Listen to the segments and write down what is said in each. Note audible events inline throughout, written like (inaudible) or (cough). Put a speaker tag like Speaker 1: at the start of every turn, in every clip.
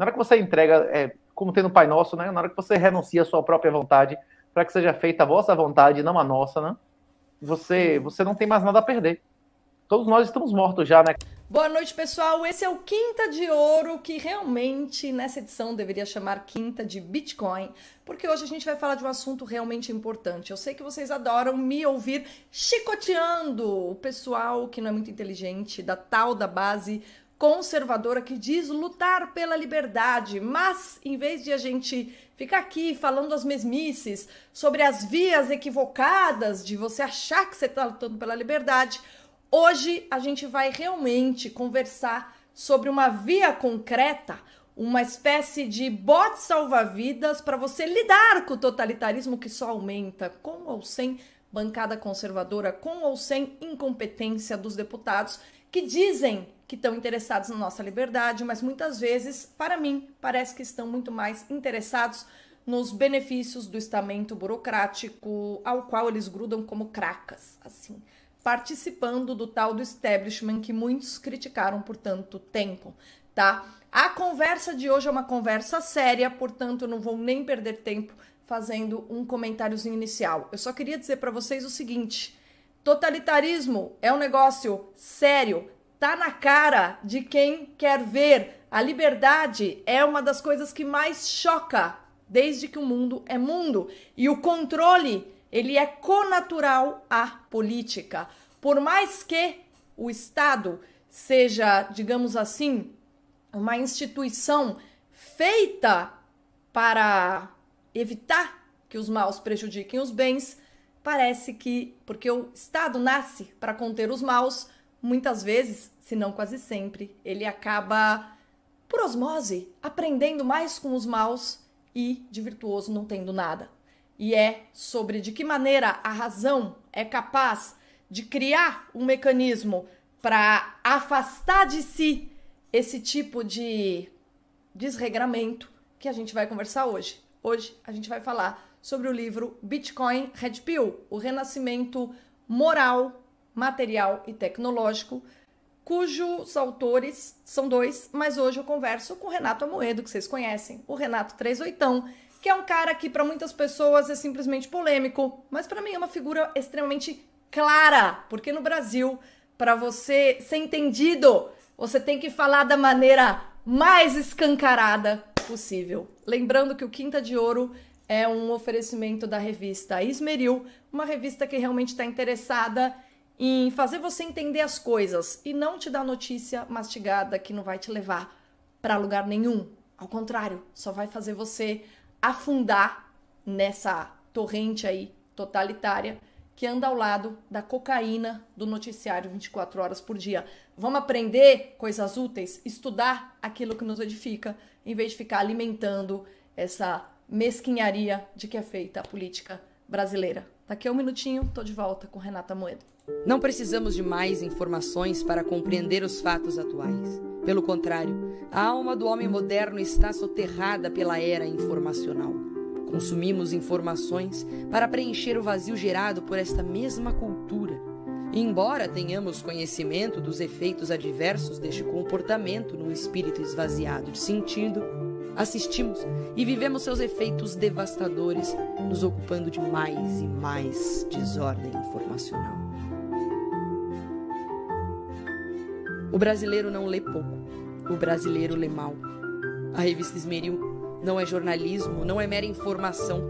Speaker 1: Na hora que você entrega, é, como tem no Pai Nosso, né? Na hora que você renuncia à sua própria vontade, para que seja feita a vossa vontade, não a nossa, né? Você, você não tem mais nada a perder. Todos nós estamos mortos já, né?
Speaker 2: Boa noite, pessoal. Esse é o Quinta de Ouro, que realmente nessa edição deveria chamar Quinta de Bitcoin, porque hoje a gente vai falar de um assunto realmente importante. Eu sei que vocês adoram me ouvir chicoteando o pessoal que não é muito inteligente da tal da base conservadora que diz lutar pela liberdade, mas em vez de a gente ficar aqui falando as mesmices sobre as vias equivocadas de você achar que você está lutando pela liberdade, hoje a gente vai realmente conversar sobre uma via concreta, uma espécie de bote salva-vidas para você lidar com o totalitarismo que só aumenta, com ou sem bancada conservadora, com ou sem incompetência dos deputados que dizem que estão interessados na nossa liberdade, mas muitas vezes, para mim, parece que estão muito mais interessados nos benefícios do estamento burocrático ao qual eles grudam como cracas, assim, participando do tal do establishment que muitos criticaram por tanto tempo, tá? A conversa de hoje é uma conversa séria, portanto, não vou nem perder tempo fazendo um comentáriozinho inicial. Eu só queria dizer para vocês o seguinte, Totalitarismo é um negócio sério, tá na cara de quem quer ver. A liberdade é uma das coisas que mais choca desde que o mundo é mundo. E o controle, ele é conatural à política. Por mais que o Estado seja, digamos assim, uma instituição feita para evitar que os maus prejudiquem os bens, parece que, porque o Estado nasce para conter os maus, muitas vezes, se não quase sempre, ele acaba, por osmose, aprendendo mais com os maus e de virtuoso não tendo nada. E é sobre de que maneira a razão é capaz de criar um mecanismo para afastar de si esse tipo de desregramento que a gente vai conversar hoje. Hoje a gente vai falar sobre o livro Bitcoin Red Pill, o renascimento moral, material e tecnológico, cujos autores são dois, mas hoje eu converso com o Renato Amoedo, que vocês conhecem, o Renato 38, que é um cara que para muitas pessoas é simplesmente polêmico, mas para mim é uma figura extremamente clara, porque no Brasil, para você ser entendido, você tem que falar da maneira mais escancarada possível. Lembrando que o Quinta de Ouro é um oferecimento da revista Esmeril, uma revista que realmente está interessada em fazer você entender as coisas e não te dar notícia mastigada que não vai te levar para lugar nenhum. Ao contrário, só vai fazer você afundar nessa torrente aí totalitária que anda ao lado da cocaína do noticiário 24 horas por dia. Vamos aprender coisas úteis, estudar aquilo que nos edifica, em vez de ficar alimentando essa mesquinharia de que é feita a política brasileira. Daqui a um minutinho, estou de volta com Renata Moedo.
Speaker 3: Não precisamos de mais informações para compreender os fatos atuais. Pelo contrário, a alma do homem moderno está soterrada pela era informacional. Consumimos informações para preencher o vazio gerado por esta mesma cultura. E embora tenhamos conhecimento dos efeitos adversos deste comportamento num espírito esvaziado de sentido, assistimos e vivemos seus efeitos devastadores, nos ocupando de mais e mais desordem informacional. O brasileiro não lê pouco, o brasileiro lê mal. A revista Esmeril não é jornalismo, não é mera informação.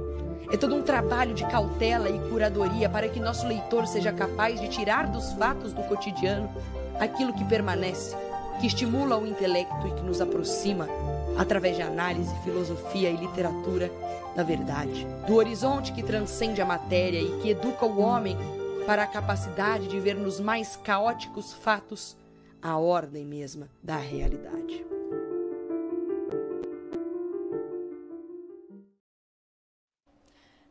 Speaker 3: É todo um trabalho de cautela e curadoria para que nosso leitor seja capaz de tirar dos fatos do cotidiano aquilo que permanece, que estimula o intelecto e que nos aproxima, através de análise, filosofia e literatura, da verdade, do horizonte que transcende a matéria e que educa o homem para a capacidade de ver nos mais caóticos fatos a ordem mesma da realidade.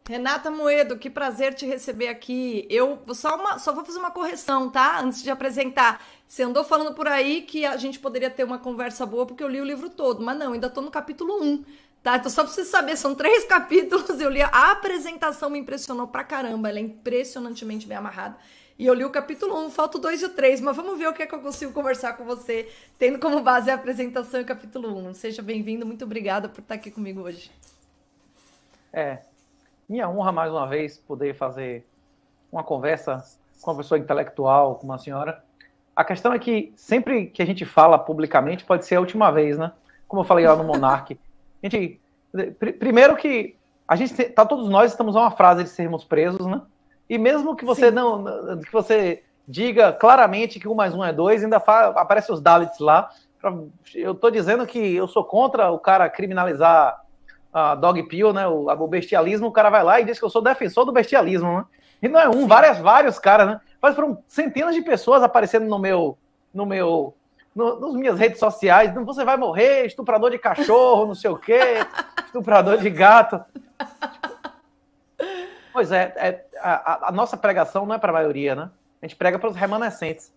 Speaker 2: Renata Moedo, que prazer te receber aqui. Eu só, uma, só vou fazer uma correção, tá? Antes de apresentar. Você andou falando por aí que a gente poderia ter uma conversa boa porque eu li o livro todo, mas não, ainda estou no capítulo 1. Tá, então só pra você saber, são três (laughs) capítulos. Eu li a apresentação, me impressionou pra caramba. Ela é impressionantemente bem amarrada. E eu li o capítulo 1, falta o 2 e o 3, mas vamos ver o que é que eu consigo conversar com você, tendo como base a apresentação e o capítulo 1. Seja bem-vindo, muito obrigada por estar aqui comigo hoje.
Speaker 1: É, minha honra mais uma vez poder fazer uma conversa com uma pessoa intelectual, com uma senhora. A questão é que sempre que a gente fala publicamente pode ser a última vez, né? Como eu falei lá no Monarque. A (laughs) gente, pr primeiro que a gente tá todos nós estamos a uma frase de sermos presos, né? E mesmo que você Sim. não que você diga claramente que um mais um é dois, ainda aparece os Dalits lá. Pra, eu tô dizendo que eu sou contra o cara criminalizar a dog pill, né? O, o, bestialismo, o cara vai lá e diz que eu sou defensor do bestialismo, né? E não é um, várias, vários caras, né? Mas foram centenas de pessoas aparecendo no meu, no meu, no, nas minhas redes sociais. Você vai morrer, estuprador de cachorro, não sei o quê, (laughs) estuprador de gato. Pois é, é a, a, nossa pregação não é para a maioria, né? A gente prega para os remanescentes.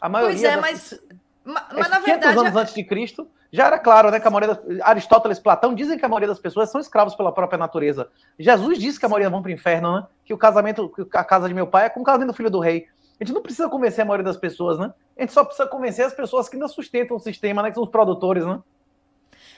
Speaker 1: A maioria. Pois é, das... mas
Speaker 2: é mas, mas é, na verdade. anos
Speaker 1: antes de Cristo, já era claro, né? Que a maioria das... Aristóteles, Platão dizem que a maioria das pessoas são escravos pela própria natureza. Jesus disse que a maioria vão para o inferno, né? Que o casamento, a casa de meu pai é com o casamento do filho do rei. A gente não precisa convencer a maioria das pessoas, né? A gente só precisa convencer as pessoas que ainda sustentam o sistema, né? Que são os produtores, né?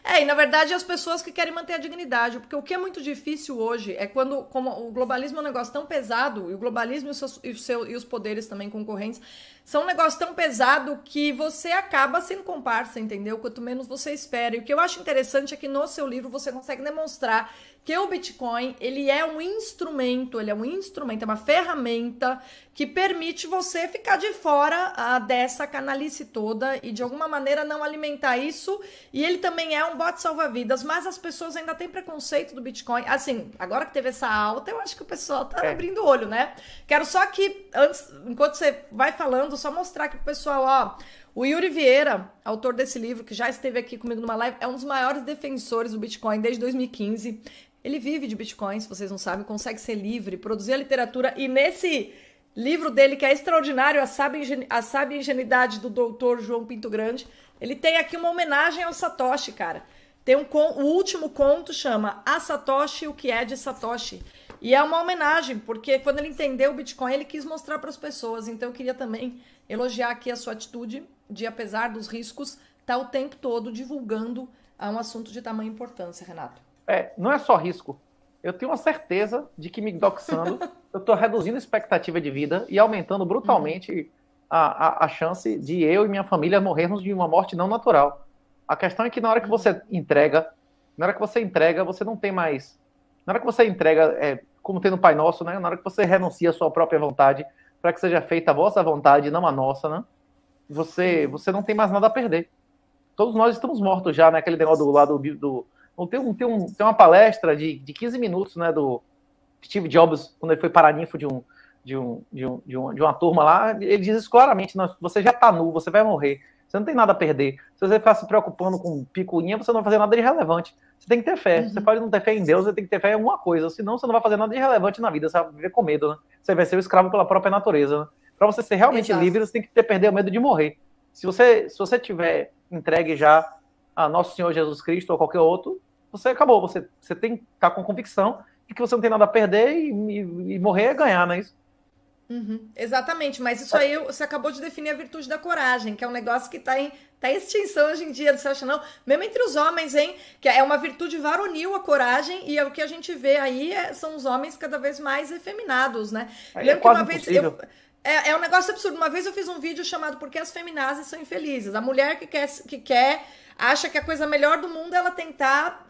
Speaker 2: É, e na verdade as pessoas que querem manter a dignidade, porque o que é muito difícil hoje é quando como o globalismo é um negócio tão pesado, e o globalismo e e, e os poderes também concorrentes são um negócio tão pesado que você acaba sendo comparsa, entendeu? Quanto menos você espera. E o que eu acho interessante é que no seu livro você consegue demonstrar que o Bitcoin, ele é um instrumento, ele é um instrumento, é uma ferramenta que permite você ficar de fora ah, dessa canalice toda e de alguma maneira não alimentar isso. E ele também é um bot salva-vidas, mas as pessoas ainda têm preconceito do Bitcoin. Assim, agora que teve essa alta, eu acho que o pessoal tá é. abrindo o olho, né? Quero só que antes, enquanto você vai falando só mostrar aqui pro pessoal, ó. O Yuri Vieira, autor desse livro, que já esteve aqui comigo numa live, é um dos maiores defensores do Bitcoin desde 2015. Ele vive de Bitcoin, se vocês não sabem, consegue ser livre, produzir a literatura. E nesse livro dele, que é extraordinário, A Sábia, a Sábia Ingenuidade do Doutor João Pinto Grande, ele tem aqui uma homenagem ao Satoshi, cara. Tem um con... O último conto chama A Satoshi, o que é de Satoshi e é uma homenagem, porque quando ele entendeu o Bitcoin, ele quis mostrar para as pessoas. Então eu queria também elogiar aqui a sua atitude de, apesar dos riscos, estar tá o tempo todo divulgando ah, um assunto de tamanha importância, Renato.
Speaker 1: É, não é só risco. Eu tenho uma certeza de que me doxando, (laughs) eu estou reduzindo a expectativa de vida e aumentando brutalmente uhum. a, a, a chance de eu e minha família morrermos de uma morte não natural. A questão é que na hora que uhum. você entrega, na hora que você entrega, você não tem mais na hora que você entrega é, como tem no Pai Nosso, né? Na hora que você renuncia à sua própria vontade, para que seja feita a vossa vontade, não a nossa, né? Você, você não tem mais nada a perder. Todos nós estamos mortos já, né? Aquele negócio do lado do. Não tem, um, tem, um, tem uma palestra de, de 15 minutos, né? Do Steve Jobs, quando ele foi paraninfo de um, de um, de um, de um, de uma turma lá, ele diz isso claramente: você já está nu, você vai morrer. Você não tem nada a perder. Se você ficar se preocupando com picuinha, você não vai fazer nada de relevante. Você tem que ter fé. Uhum. Você pode não ter fé em Deus, você tem que ter fé em alguma coisa. Senão você não vai fazer nada de relevante na vida. Você vai viver com medo, né? Você vai ser o escravo pela própria natureza. Né? Para você ser realmente Exato. livre, você tem que ter perder o medo de morrer. Se você, se você tiver entregue já a Nosso Senhor Jesus Cristo ou qualquer outro, você acabou. Você, você tem que tá estar com convicção de que você não tem nada a perder e, e, e morrer é ganhar, não é isso?
Speaker 2: Uhum, exatamente, mas isso aí você acabou de definir a virtude da coragem, que é um negócio que está em, tá em extinção hoje em dia, você acha não? Mesmo entre os homens, hein? Que é uma virtude varonil a coragem, e é o que a gente vê aí é, são os homens cada vez mais efeminados, né? É, Lembro é que uma vez. Eu, é, é um negócio absurdo. Uma vez eu fiz um vídeo chamado Porque as Feminazes são infelizes. A mulher que quer, que quer acha que a coisa melhor do mundo é ela tentar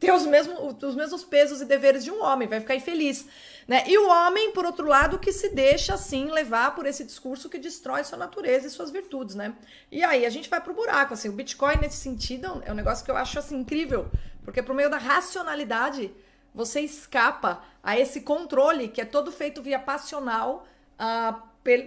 Speaker 2: ter os mesmo os mesmos pesos e deveres de um homem, vai ficar infeliz. Né? E o homem, por outro lado, que se deixa assim levar por esse discurso que destrói sua natureza e suas virtudes, né? E aí a gente vai pro buraco, assim, o Bitcoin nesse sentido é um negócio que eu acho assim incrível, porque por meio da racionalidade você escapa a esse controle que é todo feito via passional uh,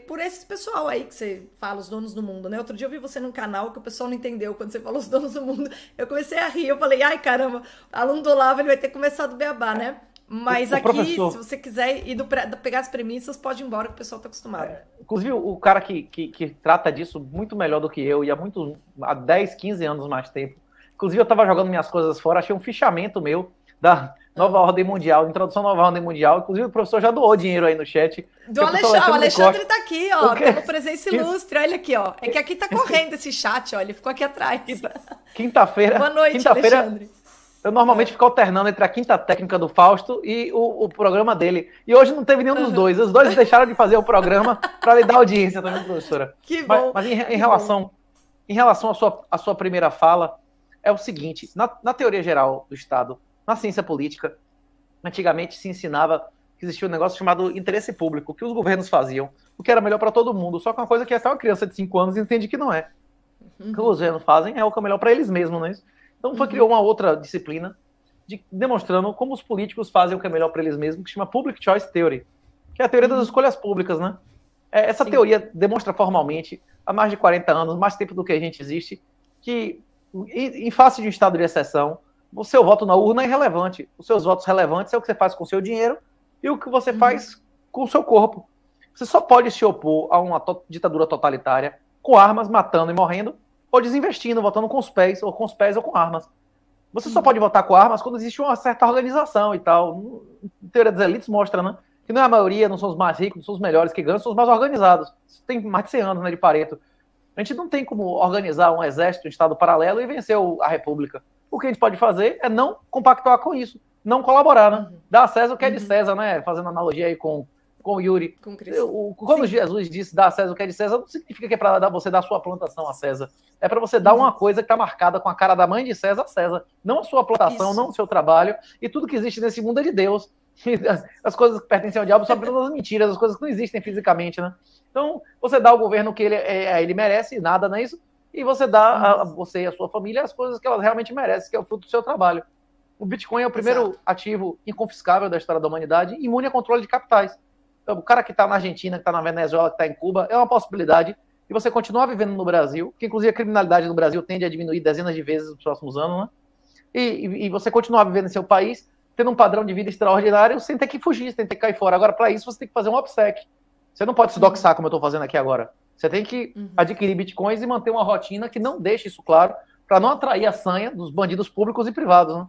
Speaker 2: por esse pessoal aí que você fala, os donos do mundo, né? Outro dia eu vi você num canal que o pessoal não entendeu quando você falou os donos do mundo. Eu comecei a rir, eu falei, ai caramba, aluno do Olavo, ele vai ter começado beabá, né? Mas o, aqui, professor... se você quiser ir do, pegar as premissas, pode ir embora, que o pessoal está acostumado. É,
Speaker 1: inclusive, o cara que, que, que, trata disso muito melhor do que eu, e há, muito, há 10, 15 anos mais tempo. Inclusive, eu estava jogando minhas coisas fora, achei um fichamento meu da Nova Ordem Mundial, Introdução à Nova Ordem Mundial. Inclusive, o professor já doou dinheiro aí no chat. Do Alexandre, Alexandre, o Alexandre está
Speaker 2: aqui, ó, presença ilustre, olha aqui, ó. É que aqui está correndo esse chat, ó, ele ficou aqui atrás.
Speaker 1: Quinta-feira. Boa noite, quinta Alexandre. Eu normalmente é. fico alternando entre a quinta técnica do Fausto e o, o programa dele. E hoje não teve nenhum dos dois. Os dois deixaram de fazer o programa (laughs) para lhe dar audiência também, tá professora. Que bom. Mas, mas em, em relação, bom. em relação à sua, à sua primeira fala, é o seguinte: na, na teoria geral do Estado, na ciência política, antigamente se ensinava que existia um negócio chamado interesse público, que os governos faziam, o que era melhor para todo mundo. Só que uma coisa que até uma criança de 5 anos entende que não é. Uhum. O que os uhum. governos fazem é o que é melhor para eles mesmos, não é isso? Então foi uhum. criou uma outra disciplina de, demonstrando como os políticos fazem o que é melhor para eles mesmos, que chama Public Choice Theory, que é a teoria uhum. das escolhas públicas, né? É, essa Sim. teoria demonstra formalmente, há mais de 40 anos, mais tempo do que a gente existe, que em face de um estado de exceção, o seu voto na urna é irrelevante. Os seus votos relevantes é o que você faz com o seu dinheiro e o que você uhum. faz com o seu corpo. Você só pode se opor a uma to ditadura totalitária com armas, matando e morrendo, ou desinvestindo, votando com os pés, ou com os pés ou com armas. Você só uhum. pode votar com armas quando existe uma certa organização e tal. A teoria das elites mostra, né? Que não é a maioria, não são os mais ricos, não são os melhores que ganham, são os mais organizados. Isso tem mais de 100 anos, né, de Pareto. A gente não tem como organizar um exército, um estado paralelo e vencer a república. O que a gente pode fazer é não compactuar com isso, não colaborar, né? Uhum. Dar a César o que é de uhum. César, né? Fazendo analogia aí com com o Yuri.
Speaker 2: Com o,
Speaker 1: quando Sim. Jesus disse dar a César o que é de César, não significa que é para você dar a sua plantação a César. É para você dar uhum. uma coisa que está marcada com a cara da mãe de César a César. Não a sua plantação, Isso. não o seu trabalho. E tudo que existe nesse mundo é de Deus. (laughs) As, as coisas que pertencem ao diabo são apenas mentiras, as coisas que não existem fisicamente, né? Então, você dá ao governo o que ele, é, é, ele merece, nada, não é isso? E você dá a, uhum. você e a sua família as coisas que elas realmente merecem, que é o fruto do seu trabalho. O Bitcoin é o primeiro Exato. ativo inconfiscável da história da humanidade, imune a controle de capitais. Então, o cara que está na Argentina, que está na Venezuela, que está em Cuba, é uma possibilidade. E você continuar vivendo no Brasil, que inclusive a criminalidade no Brasil tende a diminuir dezenas de vezes nos próximos anos, né? E, e, você continuar vivendo em seu país, tendo um padrão de vida extraordinário, sem ter que fugir, sem ter que cair fora. Agora, para isso, você tem que fazer um opsec. Você não pode se doxar como eu estou fazendo aqui agora. Você tem que uhum. adquirir bitcoins e manter uma rotina que não deixe isso claro, para não atrair a sanha dos bandidos públicos e privados, né?